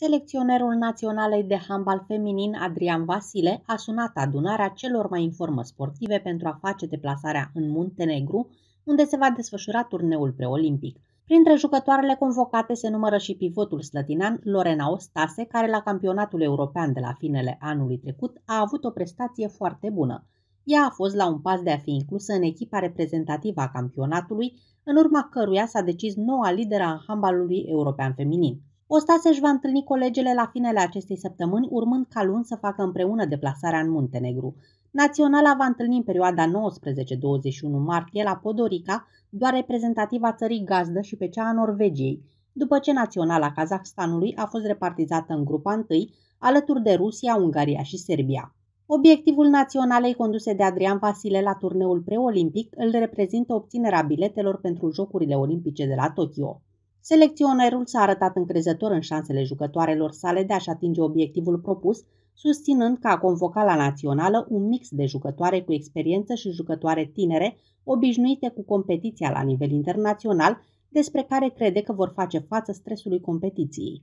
Selecționerul naționalei de handbal feminin Adrian Vasile a sunat adunarea celor mai informă sportive pentru a face deplasarea în Muntenegru, unde se va desfășura turneul preolimpic. Printre jucătoarele convocate se numără și pivotul slătinan Lorena Ostase, care la campionatul european de la finele anului trecut a avut o prestație foarte bună. Ea a fost la un pas de a fi inclusă în echipa reprezentativă a campionatului, în urma căruia s-a decis noua lideră a handbalului european feminin. Ostase își va întâlni colegele la finele acestei săptămâni, urmând ca luni să facă împreună deplasarea în Muntenegru. Naționala va întâlni în perioada 19-21 martie la Podorica doar reprezentativa țării gazdă și pe cea a Norvegiei, după ce Naționala Kazahstanului a fost repartizată în grupa 1, alături de Rusia, Ungaria și Serbia. Obiectivul naționalei conduse de Adrian Vasile la turneul preolimpic îl reprezintă obținerea biletelor pentru Jocurile Olimpice de la Tokyo. Selecționerul s-a arătat încrezător în șansele jucătoarelor sale de a-și atinge obiectivul propus, susținând că a convocat la națională un mix de jucătoare cu experiență și jucătoare tinere, obișnuite cu competiția la nivel internațional, despre care crede că vor face față stresului competiției.